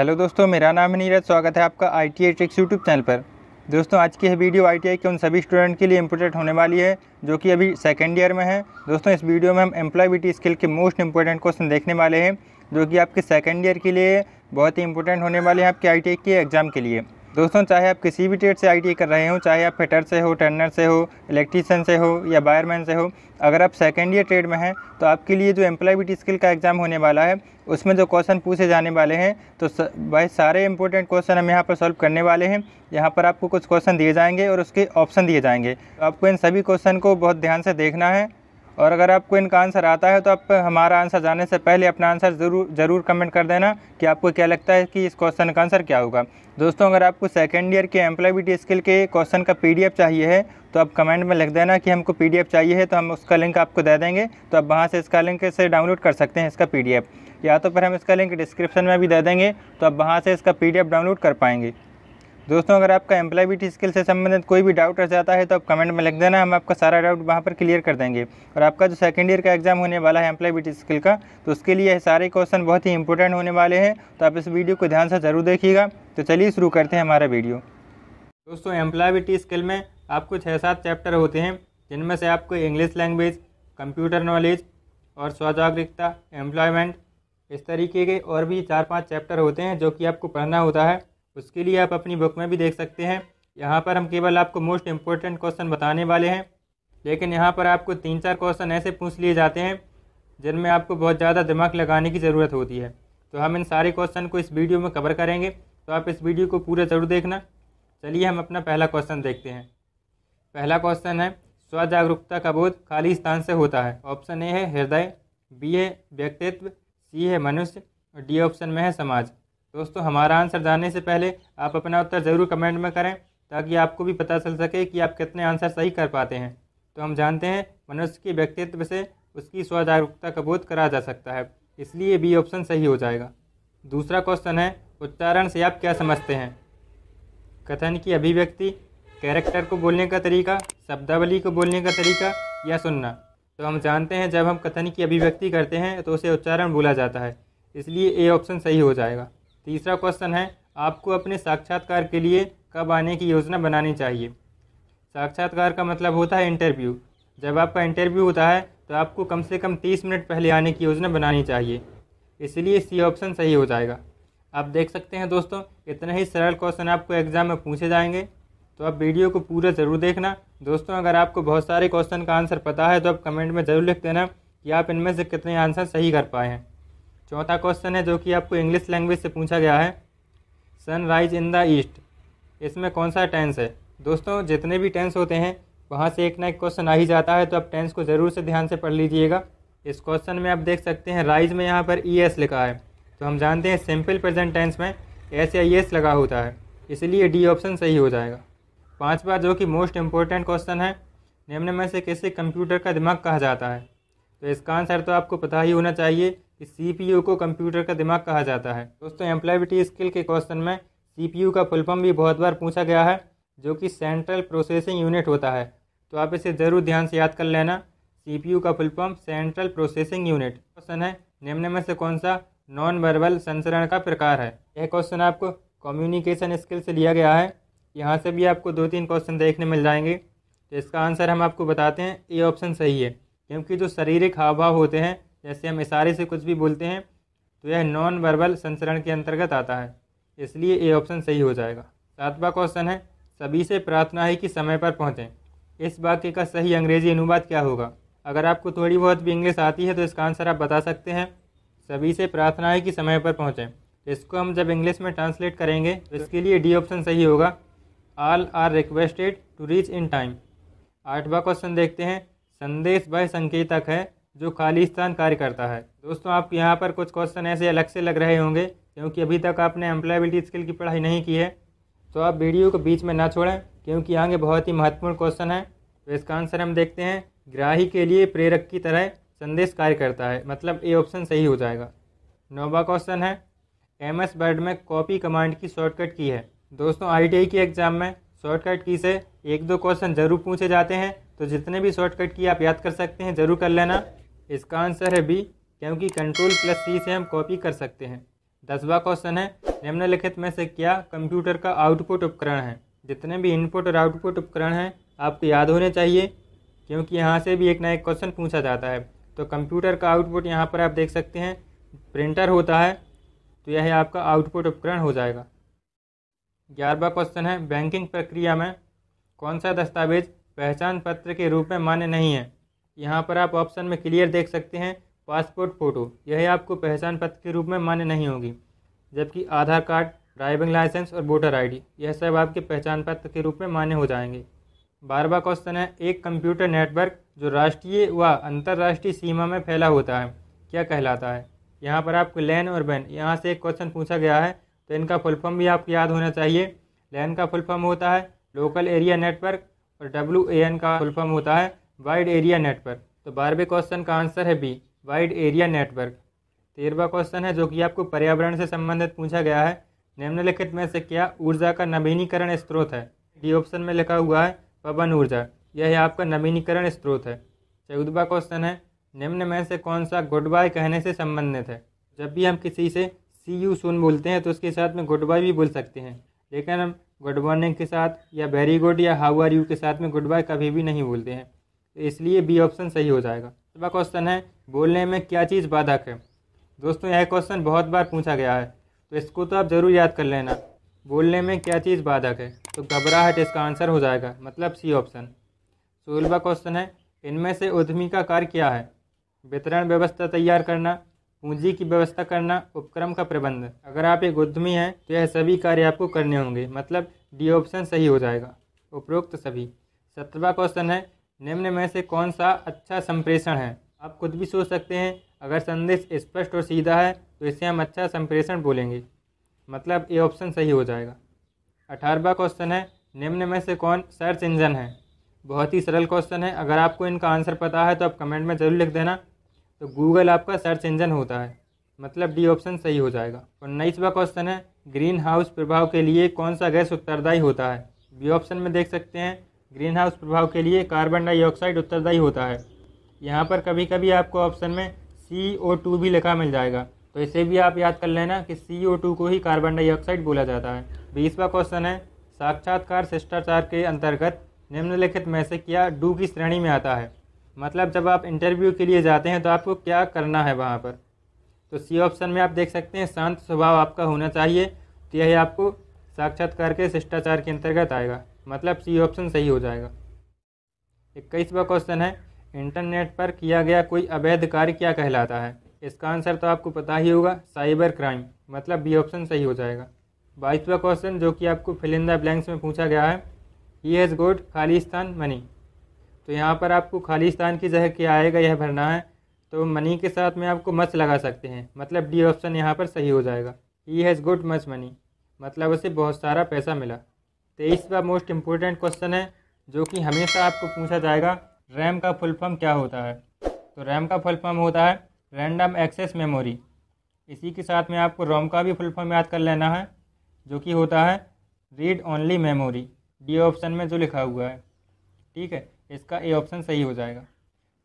hello दोस्तों मेरा नाम है नीरज स्वागत है आपका I T I tricks YouTube channel पर दोस्तों आज की यह वीडियो आई के उन सभी स्टूडेंट के लिए इम्पोर्टेंट होने वाली है जो कि अभी सेकेंड ईयर में है दोस्तों इस वीडियो में हम एम्प्लॉयबिलिटी स्किल के मोस्ट इंपॉर्टेंट क्वेश्चन देखने वाले हैं जो कि आपके सेकेंड ईयर के लिए बहुत ही इंपॉर्टेंट होने वाले हैं आपके आई के एग्ज़ाम के लिए दोस्तों चाहे आप किसी भी ट्रेड से आई कर रहे हो चाहे आप फिटर से हो टर्नर से हो इलेक्ट्रीशियन से हो या बायरमैन से हो अगर आप सेकेंड ईयर ट्रेड में हैं तो आपके लिए जो एम्प्लॉयबिलिटी स्किल का एग्ज़ाम होने वाला है उसमें जो क्वेश्चन पूछे जाने वाले हैं तो भाई सारे इंपॉर्टेंट क्वेश्चन हम यहाँ पर सॉल्व करने वाले हैं यहाँ पर आपको कुछ क्वेश्चन दिए जाएंगे और उसके ऑप्शन दिए जाएंगे तो आपको इन सभी क्वेश्चन को बहुत ध्यान से देखना है और अगर आपको इनका आंसर आता है तो आप हमारा आंसर जाने से पहले अपना आंसर ज़रूर ज़रूर कमेंट कर देना कि आपको क्या लगता है कि इस क्वेश्चन का आंसर क्या होगा दोस्तों अगर आपको सेकेंड ईयर के एम्प्लॉबिलिटी स्किल के क्वेश्चन का पी चाहिए है तो आप कमेंट में लिख देना कि हमको पी चाहिए है तो हम उसका लिंक आपको दे देंगे तो आप वहाँ से इसका लिंक से डाउनलोड कर सकते हैं इसका पी या तो फिर हम इसका लिंक डिस्क्रिप्शन में भी दे देंगे तो आप वहाँ से इसका पी डाउनलोड कर पाएंगे दोस्तों अगर आपका एम्प्लॉयबिलिटी स्किल से संबंधित कोई भी डाउट रह जाता है तो आप कमेंट में लिख देना हम आपका सारा डाउट वहाँ पर क्लियर कर देंगे और आपका जो सेकेंड ईयर का एग्जाम होने वाला है एम्प्लॉयबिलिटी स्किल का तो उसके लिए सारे क्वेश्चन बहुत ही इंपॉर्टेंट होने वाले हैं तो आप इस वीडियो को ध्यान से ज़रूर देखिएगा तो चलिए शुरू करते हैं हमारा वीडियो दोस्तों एम्प्लॉयबिलिटी स्किल में आपको छः सात चैप्टर होते हैं जिनमें से आपको इंग्लिश लैंग्वेज कंप्यूटर नॉलेज और स्वजागरिकता एम्प्लॉयमेंट इस तरीके के और भी चार पाँच चैप्टर होते हैं जो कि आपको पढ़ना होता है उसके लिए आप अपनी बुक में भी देख सकते हैं यहाँ पर हम केवल आपको मोस्ट इम्पोर्टेंट क्वेश्चन बताने वाले हैं लेकिन यहाँ पर आपको तीन चार क्वेश्चन ऐसे पूछ लिए जाते हैं जिनमें आपको बहुत ज़्यादा दिमाग लगाने की ज़रूरत होती है तो हम इन सारे क्वेश्चन को इस वीडियो में कवर करेंगे तो आप इस वीडियो को पूरा ज़रूर देखना चलिए हम अपना पहला क्वेश्चन देखते हैं पहला क्वेश्चन है स्व जागरूकता का बोध खाली स्थान से होता है ऑप्शन ए है हृदय बी है व्यक्तित्व सी है मनुष्य और डी ऑप्शन में है समाज दोस्तों हमारा आंसर जानने से पहले आप अपना उत्तर ज़रूर कमेंट में करें ताकि आपको भी पता चल सके कि आप कितने आंसर सही कर पाते हैं तो हम जानते हैं मनुष्य के व्यक्तित्व से उसकी स्वजागरूकता का बोध करा जा सकता है इसलिए बी ऑप्शन सही हो जाएगा दूसरा क्वेश्चन है उच्चारण से आप क्या समझते हैं कथन की अभिव्यक्ति कैरेक्टर को बोलने का तरीका शब्दावली को बोलने का तरीका या सुनना तो हम जानते हैं जब हम कथन की अभिव्यक्ति करते हैं तो उसे उच्चारण बोला जाता है इसलिए ए ऑप्शन सही हो जाएगा तीसरा क्वेश्चन है आपको अपने साक्षात्कार के लिए कब आने की योजना बनानी चाहिए साक्षात्कार का मतलब होता है इंटरव्यू जब आपका इंटरव्यू होता है तो आपको कम से कम तीस मिनट पहले आने की योजना बनानी चाहिए इसलिए सी ऑप्शन सही हो जाएगा आप देख सकते हैं दोस्तों इतना ही सरल क्वेश्चन आपको एग्ज़ाम में पूछे जाएंगे तो आप वीडियो को पूरा ज़रूर देखना दोस्तों अगर आपको बहुत सारे क्वेश्चन का आंसर पता है तो आप कमेंट में ज़रूर लिख देना कि आप इनमें से कितने आंसर सही कर पाए हैं चौथा क्वेश्चन है जो कि आपको इंग्लिश लैंग्वेज से पूछा गया है सनराइज इन द ईस्ट इसमें कौन सा टेंस है दोस्तों जितने भी टेंस होते हैं वहाँ से एक ना एक क्वेश्चन आ ही जाता है तो आप टेंस को ज़रूर से ध्यान से पढ़ लीजिएगा इस क्वेश्चन में आप देख सकते हैं राइज में यहाँ पर ई एस लिखा है तो हम जानते हैं सिंपल प्रेजेंट टेंस में एस या ई एस लगा होता है इसलिए डी ऑप्शन सही हो जाएगा पाँचवा जो कि मोस्ट इम्पोर्टेंट क्वेश्चन है निम्न में से किसे कंप्यूटर का दिमाग कहा जाता है तो इसका आंसर तो आपको पता ही होना चाहिए इस सीपीयू को कंप्यूटर का दिमाग कहा जाता है दोस्तों एम्प्लॉयबिलिटी स्किल के क्वेश्चन में सीपीयू का फुलफॉर्म भी बहुत बार पूछा गया है जो कि सेंट्रल प्रोसेसिंग यूनिट होता है तो आप इसे ज़रूर ध्यान से याद कर लेना सीपीयू का full form central processing unit question है निम्न में से कौन सा नॉन वर्बल संचरण का प्रकार है यह क्वेश्चन आपको कम्युनिकेशन स्किल से लिया गया है यहाँ से भी आपको दो तीन क्वेश्चन देखने मिल जाएंगे तो इसका आंसर हम आपको बताते हैं ए ऑप्शन सही है क्योंकि जो शारीरिक हाव भाव होते हैं जैसे हम इशारे से कुछ भी बोलते हैं तो यह नॉन वर्बल संचरण के अंतर्गत आता है इसलिए ए ऑप्शन सही हो जाएगा सातवां क्वेश्चन है सभी से प्रार्थना है कि समय पर पहुँचें इस वाक्य का सही अंग्रेजी अनुवाद क्या होगा अगर आपको थोड़ी बहुत भी इंग्लिश आती है तो इसका आंसर आप बता सकते हैं सभी से प्रार्थना है कि समय पर पहुँचें इसको हम जब इंग्लिश में ट्रांसलेट करेंगे तो इसके लिए डी ऑप्शन सही होगा all are requested to reach in time आठवां क्वेश्चन देखते हैं संदेश वह संकेतक है जो खालिस्तान कार्य करता है दोस्तों आपके यहाँ पर कुछ क्वेश्चन ऐसे अलग से लग रहे होंगे क्योंकि अभी तक आपने एम्प्लॉयबिलिटी स्किल की पढ़ाई नहीं की है तो आप वीडियो को बीच में ना छोड़ें क्योंकि आगे बहुत ही महत्वपूर्ण क्वेश्चन है तो इसका आंसर हम देखते हैं ग्राही के लिए प्रेरक की तरह संदेश कार्य करता है मतलब ए ऑप्शन सही हो जाएगा नौवा क्वेश्चन है एम एस वर्ड में कॉपी कमांड की शॉर्टकट की है दोस्तों आई के एग्ज़ाम में शॉर्टकट की से एक दो क्वेश्चन ज़रूर पूछे जाते हैं तो जितने भी शॉर्टकट की आप याद कर सकते हैं ज़रूर कर लेना इसका आंसर है बी क्योंकि कंट्रोल प्लस सी से हम कॉपी कर सकते हैं दसवा क्वेश्चन है निम्नलिखित में से क्या कंप्यूटर का आउटपुट उपकरण है जितने भी इनपुट और आउटपुट उपकरण हैं आपको याद होने चाहिए क्योंकि यहाँ से भी एक ना एक क्वेश्चन पूछा जाता है तो कंप्यूटर का आउटपुट यहाँ पर आप देख सकते हैं प्रिंटर होता है तो यह आपका आउटपुट उपकरण हो जाएगा ग्यारहवा क्वेश्चन है बैंकिंग प्रक्रिया में कौन सा दस्तावेज पहचान पत्र के रूप में मान्य नहीं है यहाँ पर आप ऑप्शन में क्लियर देख सकते हैं पासपोर्ट फ़ोटो यह आपको पहचान पत्र के रूप में मान्य नहीं होगी जबकि आधार कार्ड ड्राइविंग लाइसेंस और वोटर आईडी यह सब आपके पहचान पत्र के रूप में मान्य हो जाएंगे बारवा क्वेश्चन है एक कंप्यूटर नेटवर्क जो राष्ट्रीय व अंतर्राष्ट्रीय सीमा में फैला होता है क्या कहलाता है यहाँ पर आपको लैन और बैन यहाँ से एक क्वेश्चन पूछा गया है तो इनका फुलफॉर्म भी आपको याद होना चाहिए लैन का फुलफॉर्म होता है लोकल एरिया नेटवर्क और डब्ल्यू ए एन का फुलफॉर्म होता है वाइड एरिया नेटवर्क तो बारहवें क्वेश्चन का आंसर है बी वाइड एरिया नेटवर्क तेरहवा क्वेश्चन है जो कि आपको पर्यावरण से संबंधित पूछा गया है निम्नलिखित में से क्या ऊर्जा का नवीनीकरण स्रोत है डी ऑप्शन में लिखा हुआ है पवन ऊर्जा यह आपका नवीनीकरण स्रोत है चौदहवा क्वेश्चन है निम्न में से कौन सा गुड बाय कहने से संबंधित है जब भी हम किसी से सी यू सुन बोलते हैं तो उसके साथ में गुड बाय भी बोल सकते हैं लेकिन हम गुड मॉर्निंग के साथ या वेरी गुड या हाउ आर यू के साथ में गुड बाय कभी भी नहीं बोलते हैं इसलिए बी ऑप्शन सही हो जाएगा अगला क्वेश्चन है बोलने में क्या चीज़ बाधक है दोस्तों यह क्वेश्चन बहुत बार पूछा गया है तो इसको तो आप ज़रूर याद कर लेना बोलने में क्या चीज़ बाधक है तो घबराहट इसका आंसर हो जाएगा मतलब सी ऑप्शन सोलवा क्वेश्चन है इनमें से उद्यमी का कार्य क्या है वितरण व्यवस्था तैयार करना पूंजी की व्यवस्था करना उपक्रम का प्रबंध अगर आप एक उद्यमी हैं तो यह सभी कार्य आपको करने होंगे मतलब डी ऑप्शन सही हो जाएगा उपरोक्त सभी सत्रवा क्वेश्चन है निम्न में से कौन सा अच्छा संप्रेषण है आप खुद भी सोच सकते हैं अगर संदेश स्पष्ट और सीधा है तो इसे हम अच्छा संप्रेषण बोलेंगे मतलब ये ऑप्शन सही हो जाएगा अठारहवा क्वेश्चन है निम्न में से कौन सर्च इंजन है बहुत ही सरल क्वेश्चन है अगर आपको इनका आंसर पता है तो आप कमेंट में ज़रूर लिख देना तो गूगल आपका सर्च इंजन होता है मतलब डी ऑप्शन सही हो जाएगा उन्नीसवा क्वेश्चन है ग्रीन हाउस प्रभाव के लिए कौन सा गैस उत्तरदायी होता है बी ऑप्शन में देख सकते हैं ग्रीन हाउस प्रभाव के लिए कार्बन डाइऑक्साइड उत्तरदायी होता है यहाँ पर कभी कभी आपको ऑप्शन में सी ओ टू भी लिखा मिल जाएगा तो इसे भी आप याद कर लेना कि सी ओ टू को ही कार्बन डाइऑक्साइड बोला जाता है बीसवा क्वेश्चन है साक्षात्कार शिष्टाचार के अंतर्गत निम्नलिखित में से क्या डू की श्रेणी में आता है मतलब जब आप इंटरव्यू के लिए जाते हैं तो आपको क्या करना है वहाँ पर तो सी ऑप्शन में आप देख सकते हैं शांत स्वभाव आपका होना चाहिए तो यह आपको साक्षात्कार के शिष्टाचार के अंतर्गत आएगा मतलब सी ऑप्शन सही हो जाएगा इक्कीसवा क्वेश्चन है इंटरनेट पर किया गया कोई अवैध कार्य क्या कहलाता है इसका आंसर तो आपको पता ही होगा साइबर क्राइम मतलब बी ऑप्शन सही हो जाएगा बाईसवा क्वेश्चन जो कि आपको फिलिंदा ब्लैंक्स में पूछा गया है ही हैज़ गोड खालिस्तान मनी तो यहाँ पर आपको खालिस्तान की जगह क्या आएगा यह भरना है तो मनी के साथ में आपको मच लगा सकते हैं मतलब डी ऑप्शन यहाँ पर सही हो जाएगा he has good much money मतलब उसे बहुत सारा पैसा मिला तेईसवा मोस्ट इम्पोर्टेंट क्वेश्चन है जो कि हमेशा आपको पूछा जाएगा रैम का फुल फॉर्म क्या होता है तो रैम का फुल फॉर्म होता है रैंडम एक्सेस मेमोरी इसी के साथ में आपको रोम का भी फुल फॉर्म याद कर लेना है जो कि होता है read only memory D option में जो लिखा हुआ है ठीक है इसका ए ऑप्शन सही हो जाएगा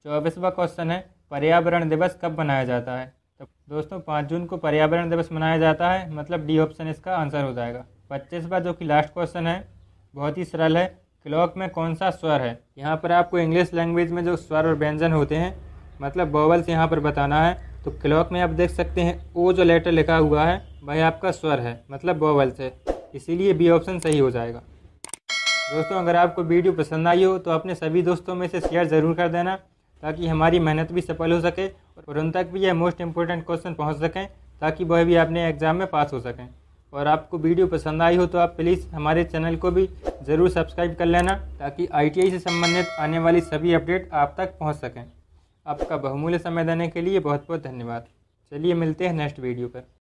चौबीसवा क्वेश्चन है पर्यावरण दिवस कब मनाया जाता है तो दोस्तों पाँच जून को पर्यावरण दिवस मनाया जाता है मतलब डी ऑप्शन इसका आंसर हो जाएगा पच्चीसवा जो कि लास्ट क्वेश्चन है बहुत ही सरल है क्लॉक में कौन सा स्वर है यहाँ पर आपको इंग्लिश लैंग्वेज में जो स्वर और व्यंजन होते हैं मतलब बॉवल्स यहाँ पर बताना है तो क्लॉक में आप देख सकते हैं ओ जो लेटर लिखा हुआ है वह आपका स्वर है मतलब बॉवल्स है इसीलिए बी ऑप्शन सही हो जाएगा दोस्तों अगर आपको वीडियो पसंद आई हो तो अपने सभी दोस्तों में से शेयर ज़रूर कर देना ताकि हमारी मेहनत भी सफल हो सके और उन तक भी यह मोस्ट इम्पोर्टेंट क्वेश्चन पहुँच सकें ताकि वह भी अपने एग्ज़ाम में पास हो सकें और आपको वीडियो पसंद आई हो तो आप प्लीज़ हमारे चैनल को भी ज़रूर सब्सक्राइब कर लेना ताकि आईटीआई से संबंधित आने वाली सभी अपडेट आप तक पहुँच सकें आपका बहुमूल्य समय देने के लिए बहुत बहुत धन्यवाद चलिए मिलते हैं नेक्स्ट वीडियो पर